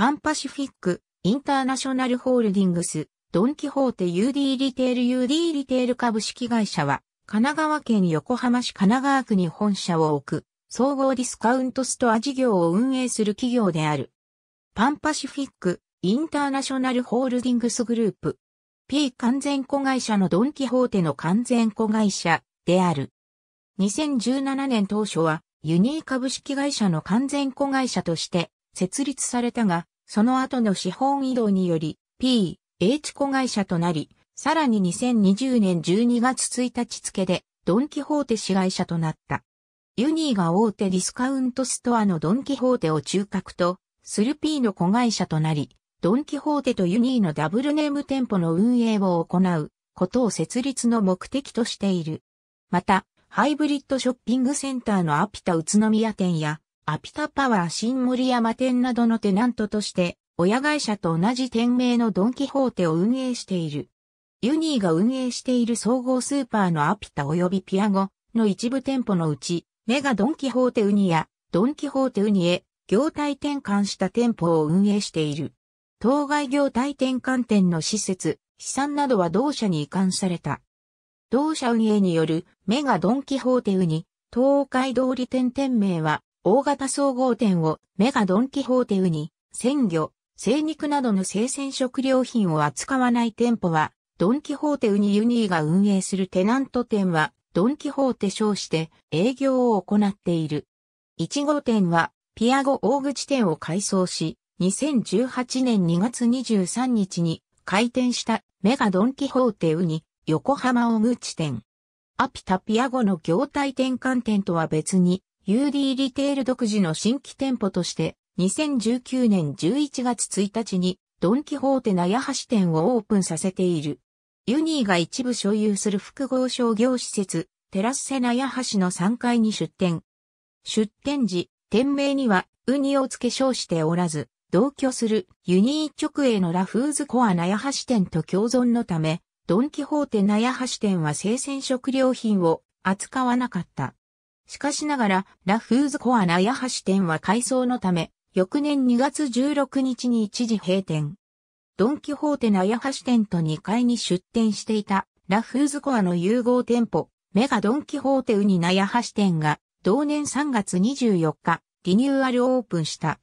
パンパシフィック、インターナショナルホールディングス、ドンキホーテ UD リテール UD リテール株式会社は、神奈川県横浜市神奈川区に本社を置く、総合ディスカウントストア事業を運営する企業である。パンパシフィック、インターナショナルホールディングスグループ。P 完全子会社のドンキホーテの完全子会社である。2017年当初はユニー株式会社の完全子会社として設立されたが、その後の資本移動により P.H. 子会社となり、さらに2020年12月1日付でドンキホーテ市会社となった。ユニーが大手ディスカウントストアのドンキホーテを中核と、スルピーの子会社となり、ドンキホーテとユニーのダブルネーム店舗の運営を行うことを設立の目的としている。また、ハイブリッドショッピングセンターのアピタ宇都宮店やアピタパワー新森山店などのテナントとして、親会社と同じ店名のドンキホーテを運営している。ユニーが運営している総合スーパーのアピタ及びピアゴの一部店舗のうち、メガドンキホーテウニやドンキホーテウニへ業態転換した店舗を運営している。当該業態転換店の施設、資産などは同社に移管された。同社運営によるメガドンキホーテウニ、東海通り店店名は大型総合店をメガドンキホーテウニ、鮮魚、生肉などの生鮮食料品を扱わない店舗は、ドンキホーテウニユニーが運営するテナント店は、ドンキホーテ称して営業を行っている。1号店は、ピアゴ大口店を改装し、2018年2月23日に開店したメガドンキホーテウニ横浜大口店。アピタピアゴの業態転換店とは別に UD リテール独自の新規店舗として、2019年11月1日に、ドンキホーテナヤハシ店をオープンさせている。ユニーが一部所有する複合商業施設、テラッセナヤハシの3階に出店。出店時、店名には、ウニを付け称しておらず、同居するユニー直営のラフーズコアナヤハシ店と共存のため、ドンキホーテナヤハシ店は生鮮食料品を扱わなかった。しかしながら、ラフーズコアなハ橋店は改装のため、翌年2月16日に一時閉店。ドンキホーテなハ橋店と2階に出店していた、ラフーズコアの融合店舗、メガドンキホーテウニヤハ橋店が、同年3月24日、リニューアルオープンした。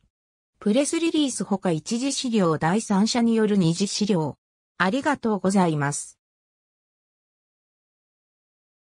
プレスリリースほか一次資料第三者による二次資料。ありがとうございます。